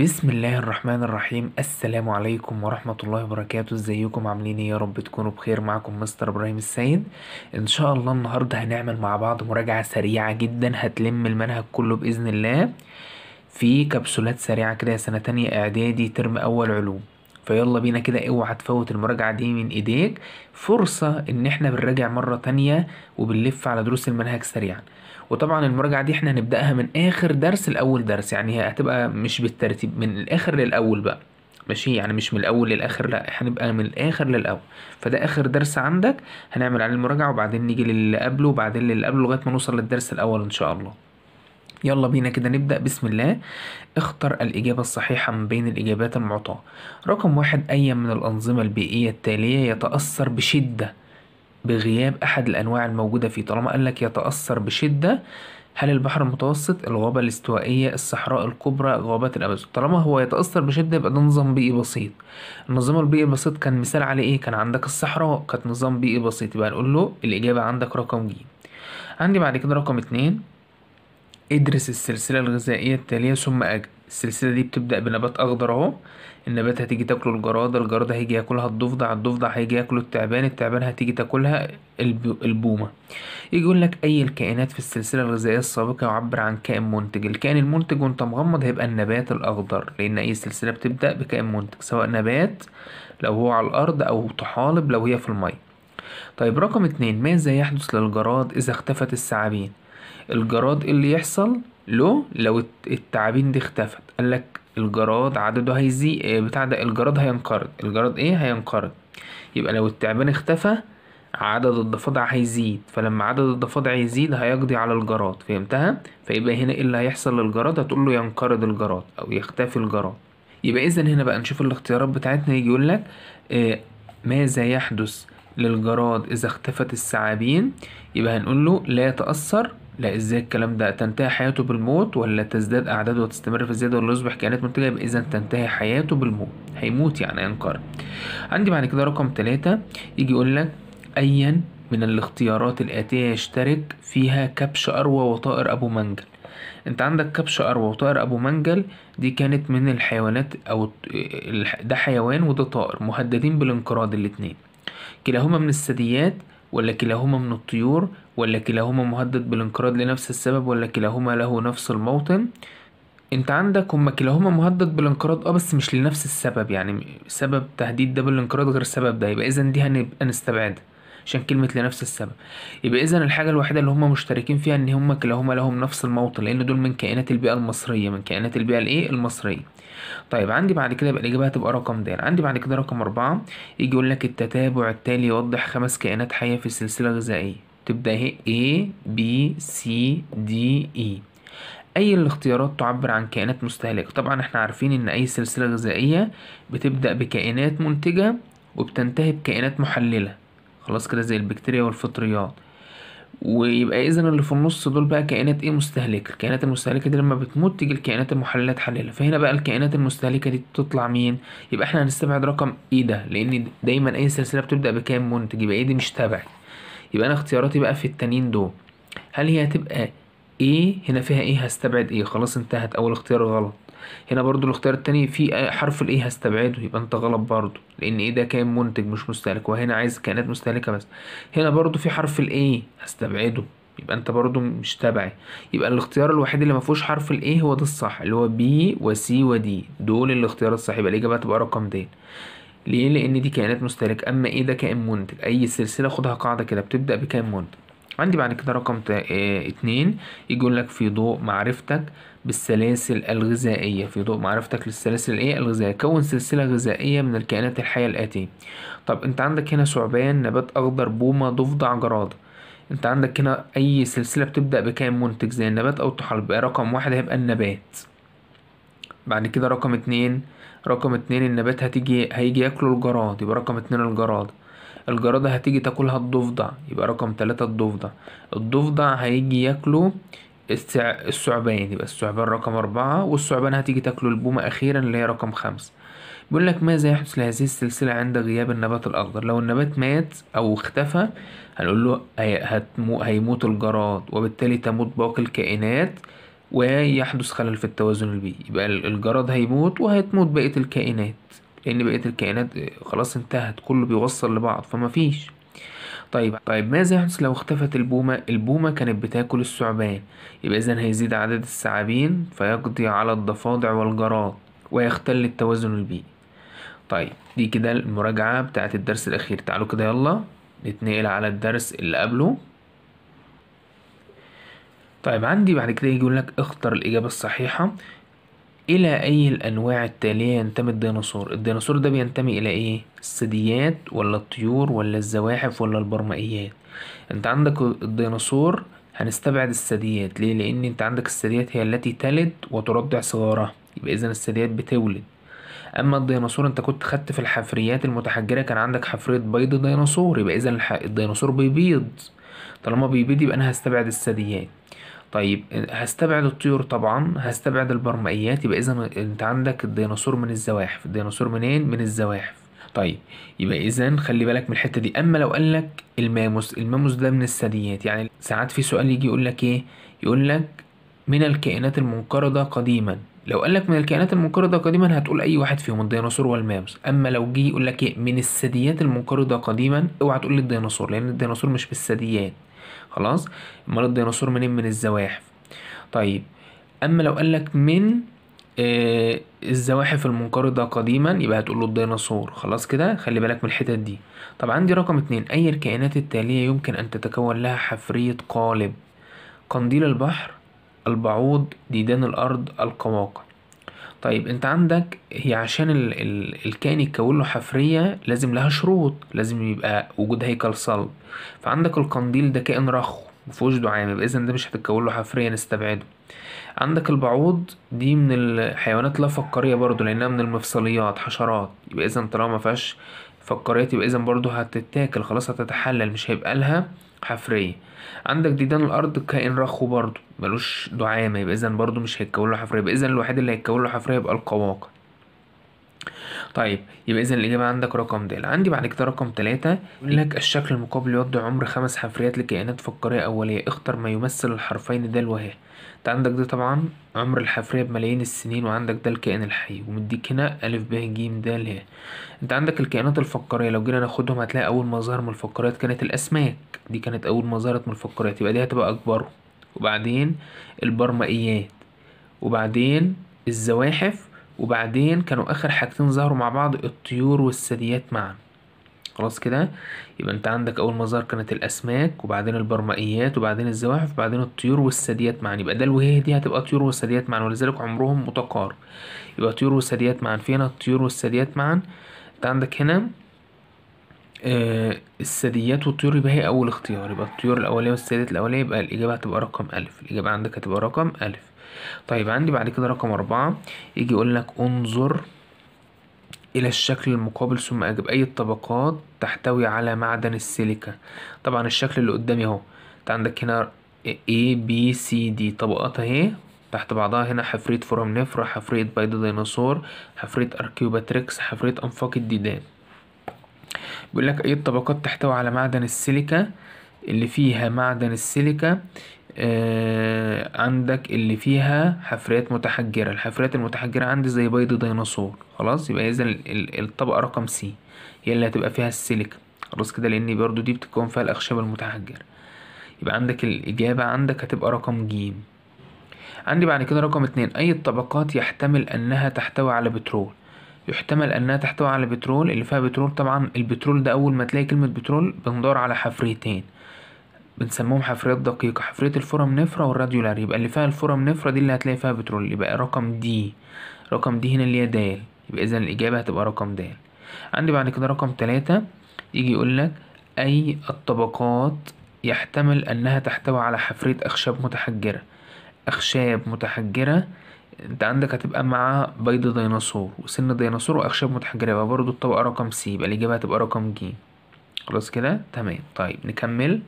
بسم الله الرحمن الرحيم السلام عليكم ورحمة الله وبركاته ازيكم عاملين ايه يا رب تكونوا بخير معكم مستر ابراهيم السيد ان شاء الله النهاردة هنعمل مع بعض مراجعة سريعة جدا هتلم المنهج كله بإذن الله في كبسولات سريعة كده سنة تانية اعدادي ترم اول علوم فيلا بينا كده اوعى تفوت المراجعة دي من ايديك فرصة ان احنا بنراجع مرة تانية وبنلف على دروس المنهج سريعا وطبعا المراجعة دي احنا هنبدأها من اخر درس لاول درس يعني هتبقى مش بالترتيب من الاخر للاول بقى ماشي يعني مش من الاول للاخر لا هنبقى من الاخر للاول فده اخر درس عندك هنعمل عليه المراجعه وبعدين نيجي للي قبله وبعدين للي قبله لغايه ما نوصل للدرس الاول ان شاء الله يلا بينا كده نبدأ بسم الله اختر الإجابة الصحيحة من بين الإجابات المعطاة رقم واحد أي من الأنظمة البيئية التالية يتأثر بشدة بغياب أحد الأنواع الموجودة فيه طالما قالك يتأثر بشدة هل البحر المتوسط الغابة الاستوائية الصحراء الكبرى غابات الأمازون طالما هو يتأثر بشدة يبقى ده نظام بيئي بسيط النظام البيئي البسيط كان مثال على إيه كان عندك الصحراء كانت نظام بيئي بسيط يبقى هنقول له الإجابة عندك رقم ج عندي بعد كده رقم اتنين ادرس السلسلة الغذائية التالية ثم أجد السلسلة دي بتبدأ بنبات أخضر أهو النبات هتيجي تاكله الجرادة الجرادة هيجي ياكلها الضفدع الضفدع هيجي ياكله التعبان التعبان هتيجي تاكلها البومة يجي يقول لك أي الكائنات في السلسلة الغذائية السابقة يعبر عن كائن منتج الكائن المنتج وأنت مغمض هيبقى النبات الأخضر لأن أي سلسلة بتبدأ بكائن منتج سواء نبات لو هو على الأرض أو طحالب لو هي في المية طيب رقم اتنين ماذا يحدث للجراد إذا اختفت الثعابين الجراد إيه اللي يحصل له لو التعابين دي اختفت قال لك الجراد عدده هيزي آه، بتاع ده الجراد هينقرض الجراد ايه هينقرض يبقى لو التعبان اختفى عدد الضفادع هيزيد فلما عدد الضفادع يزيد هيقضي على الجراد فهمتها فيبقى هنا ايه اللي هيحصل للجراد هتقول له ينقرض الجراد او يختفي الجراد يبقى اذا هنا بقى نشوف الاختيارات بتاعتنا يجي يقول لك آه ماذا يحدث للجراد اذا اختفت الثعابين يبقى هنقول له لا يتاثر لا ازاي الكلام ده تنتهي حياته بالموت ولا تزداد اعداده وتستمر في الزياده ولا يصبح كائنات منتجه يبقى اذا تنتهي حياته بالموت هيموت يعني ينقرض عندي بعد كده رقم ثلاثة يجي يقول لك ايا من الاختيارات الاتيه يشترك فيها كبش اروى وطائر ابو منجل انت عندك كبش اروى وطائر ابو منجل دي كانت من الحيوانات او ده حيوان وده طائر مهددين بالانقراض الاتنين كلاهما من الثدييات ولا كلاهما من الطيور ولا كلاهما مهدد بالانقراض لنفس السبب ولا كلاهما له نفس الموطن انت عندك هما كلاهما مهدد بالانقراض اه بس مش لنفس السبب يعني سبب تهديد ده بالانقراض غير السبب ده يبقى اذا دي هنبقى نستبعدها عشان كلمة لنفس السبب يبقى إذا الحاجة الوحيدة اللي هما مشتركين فيها إن هما كلاهما لهم نفس الموطن لأن دول من كائنات البيئة المصرية من كائنات البيئة الإيه المصرية طيب عندي بعد كده يبقى الإجابة هتبقى رقم د عندي بعد كده رقم أربعة يجي يقول لك التتابع التالي يوضح خمس كائنات حية في سلسلة غذائية تبدأ هي A B C D E أي الاختيارات تعبر عن كائنات مستهلكة طبعا احنا عارفين إن أي سلسلة غذائية بتبدأ بكائنات منتجة وبتنتهي بكائنات محللة خلاص كده زي البكتيريا والفطريات ويبقى اذا اللي في النص دول بقى كائنات ايه مستهلكه الكائنات المستهلكه دي لما بتموت تيجي الكائنات المحلله تحللها فهنا بقى الكائنات المستهلكه دي بتطلع مين يبقى احنا هنستبعد رقم ايه ده لان دايما اي سلسله بتبدا بكام منتج يبقى ايه دي مش تبعي يبقى انا اختياراتي بقى في التانيين دول هل هي هتبقى ايه هنا فيها ايه هستبعد ايه خلاص انتهت اول اختيار غلط هنا برضو الاختيار التاني في حرف الايه هستبعده يبقى انت غلط برضو لان ايه ده كان منتج مش مستهلك وهنا عايز كائنات مستهلكه بس هنا برضو في حرف الايه هستبعده يبقى انت برضو مش تبعي يبقى الاختيار الوحيد اللي ما فيهوش حرف الايه هو ده الصح اللي هو بي وسي ودي دول الاختيار الصح يبقى الاجابه هتبقى رقم دين ليه لان دي كائنات مستهلك اما ايه ده كائن منتج اي سلسله خدها قاعده كده بتبدا بكائن منتج عندي بعد كده رقم آه، اتنين يقول لك في ضوء معرفتك بالسلاسل الغذائية في ضوء معرفتك للسلاسل ايه الغذائية كون سلسلة غذائية من الكائنات الحية الآتية طب انت عندك هنا ثعبان نبات أخضر بومة ضفدع جراد انت عندك هنا أي سلسلة بتبدأ بكام منتج زي النبات أو الطحالب يبقى رقم واحد هيبقى النبات بعد كده رقم اتنين رقم اتنين النبات هتيجي هيجي ياكله الجراد يبقى رقم اتنين الجراد الجرادة هتيجي تاكلها الضفدع يبقى رقم تلاتة الضفدع الضفدع هيجي ياكله الثعبان يبقى الثعبان رقم أربعة والثعبان هتيجي تاكله البومة أخيرا اللي هي رقم خمسة بيقول لك ماذا يحدث لهذه السلسلة عند غياب النبات الأخضر لو النبات مات أو اختفى هنقول له هتمو... هيموت الجراد وبالتالي تموت باقي الكائنات ويحدث خلل في التوازن البيئي يبقى الجراد هيموت وهتموت بقية الكائنات لان بقيه الكائنات خلاص انتهت كله بيوصل لبعض فمفيش طيب طيب ماذا يحدث لو اختفت البومة البومة كانت بتاكل الثعبان يبقى اذا هيزيد عدد الثعابين فيقضي على الضفادع والجراد ويختل التوازن البيئي طيب دي كده المراجعة بتاعة الدرس الأخير تعالوا كده يلا نتنقل على الدرس اللي قبله طيب عندي بعد كده يجي يقول لك اختر الإجابة الصحيحة إلى أي الأنواع التالية ينتمي الديناصور؟ الديناصور ده بينتمي إلى إيه؟ الثدييات ولا الطيور ولا الزواحف ولا البرمائيات؟ أنت عندك الديناصور هنستبعد الثدييات ليه؟ لأن أنت عندك الثدييات هي التي تلد وترضع صغارها يبقى إذا الثدييات بتولد أما الديناصور أنت كنت خدت في الحفريات المتحجرة كان عندك حفرية بيض ديناصور يبقى إذا الديناصور بيبيض طالما بيبيض يبقى أنا هستبعد الثدييات طيب هستبعد الطيور طبعا هستبعد البرمائيات يبقى اذا انت عندك الديناصور من الزواحف الديناصور منين من الزواحف طيب يبقى اذا خلي بالك من الحته دي اما لو قال لك الماموس الماموس ده من الثدييات يعني ساعات في سؤال يجي يقول لك ايه يقول لك من الكائنات المنقرضه قديما لو قال لك من الكائنات المنقرضه قديما هتقول اي واحد فيهم الديناصور والماموس اما لو جه يقول لك ايه من الثدييات المنقرضه قديما اوعى تقول لي الديناصور لان الديناصور مش في الثدييات خلاص امال الديناصور منين من الزواحف طيب اما لو قالك من آه الزواحف المنقرضة قديما يبقى هتقول له الديناصور خلاص كده خلي بالك من الحتت دي طب عندي رقم اتنين أي الكائنات التالية يمكن أن تتكون لها حفرية قالب قنديل البحر البعوض ديدان الأرض القواقع طيب انت عندك هي عشان ال ال الكائن يتكون له حفرية لازم لها شروط لازم يبقى وجود هيكل صلب فعندك القنديل ده كائن رخو مفهوش دعامة يبقى اذا ده مش هتتكون له حفرية نستبعده عندك البعوض دي من الحيوانات لا فقارية برضو لأنها من المفصليات حشرات يبقى اذا طالما فيهاش فقاريات يبقى اذا برضو هتتاكل خلاص هتتحلل مش هيبقى لها حفرية عندك ديدان الأرض كائن رخو برضو ملوش دعامة يبقى إذا برضو مش هيتكون له حفرية يبقى إذا الوحيد اللي هيتكون له حفرية يبقى القواقع طيب يبقى اذا الاجابه عندك رقم د عندي بعد كده رقم 3 يقول لك الشكل المقابل يوضع عمر خمس حفريات لكائنات فقاريه اوليه اختر ما يمثل الحرفين د وه انت عندك ده طبعا عمر الحفريه بملايين السنين وعندك ده الكائن الحي ومديك هنا ا ب ج د ه انت عندك الكائنات الفقاريه لو جينا ناخدهم هتلاقي اول ما ظهر من الفقاريات كانت الاسماك دي كانت اول ما ظهرت من الفقاريات يبقى دي هتبقى اكبر وبعدين البرمائيات وبعدين الزواحف وبعدين كانوا اخر حاجتين ظهروا مع بعض الطيور والثدييات معا خلاص كده يبقى انت عندك اول ما ظهر كانت الاسماك وبعدين البرمائيات وبعدين الزواحف وبعدين الطيور والثدييات معا يبقى ده الوهيه دي هتبقى طيور والثدييات معا ولذلك عمرهم متقارب يبقى طيور والثدييات معا في هنا الطيور والثدييات معا انت عندك هنا آه الثدييات والطيور يبقى هي اول اختيار يبقى الطيور الاوليه والثدييات الاوليه يبقى الاجابه هتبقى رقم الف الاجابه عندك هتبقى رقم الف طيب عندي بعد كده رقم أربعة يجي يقول لك انظر إلى الشكل المقابل ثم أجب أي الطبقات تحتوي على معدن السيليكا طبعا الشكل اللي قدامي اهو انت عندك هنا A B C D طبقات اهي تحت بعضها هنا حفرية فورم نفرة حفرية بيض ديناصور حفرية أركيوباتريكس حفرية أنفاق الديدان بيقول لك أي الطبقات تحتوي على معدن السيليكا اللي فيها معدن السيليكا آه عندك اللي فيها حفريات متحجرة الحفريات المتحجرة عندي زي بيض ديناصور خلاص يبقى إذا الطبقة رقم سي هي اللي هتبقى فيها السيليكا خلاص كده لأن برضو دي بتكون فيها الأخشاب المتحجرة يبقى عندك الإجابة عندك هتبقى رقم جيم عندي بعد كده رقم اتنين أي الطبقات يحتمل أنها تحتوي على بترول يحتمل أنها تحتوي على بترول اللي فيها بترول طبعا البترول ده أول ما تلاقي كلمة بترول بندور على حفريتين بنسموهم حفريات دقيقة حفرية الفورم نفرة والراديولار يبقى اللي فيها الفورم نفرة دي اللي هتلاقي فيها بترول يبقى رقم دي رقم دي هنا اللي هي دال يبقى إذا الإجابة هتبقى رقم دال عندي بعد كده رقم تلاتة يجي يقولك أي الطبقات يحتمل أنها تحتوي على حفرية أخشاب متحجرة أخشاب متحجرة انت عندك هتبقى مع بيض ديناصور وسن ديناصور واخشاب متحجره يبقى برضو الطبقه رقم سي يبقى الاجابه هتبقى رقم ج خلاص كده تمام طيب نكمل